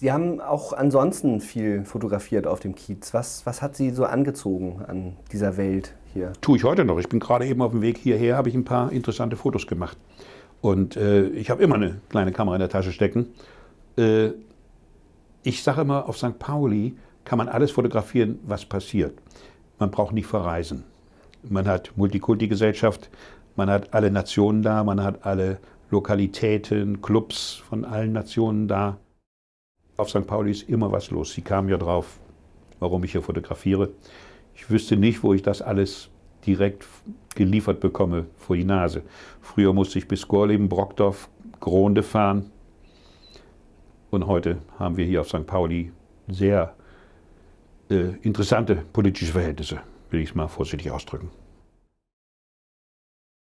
Sie haben auch ansonsten viel fotografiert auf dem Kiez. Was, was hat Sie so angezogen an dieser Welt hier? Tue ich heute noch. Ich bin gerade eben auf dem Weg hierher, habe ich ein paar interessante Fotos gemacht. Und äh, ich habe immer eine kleine Kamera in der Tasche stecken. Äh, ich sage immer, auf St. Pauli kann man alles fotografieren, was passiert. Man braucht nicht verreisen. Man hat Multikulti-Gesellschaft, man hat alle Nationen da, man hat alle Lokalitäten, Clubs von allen Nationen da. Auf St. Pauli ist immer was los. Sie kamen ja drauf, warum ich hier fotografiere. Ich wüsste nicht, wo ich das alles direkt geliefert bekomme vor die Nase. Früher musste ich bis Gorleben, Brockdorf, Gronde fahren. Und heute haben wir hier auf St. Pauli sehr äh, interessante politische Verhältnisse, will ich es mal vorsichtig ausdrücken.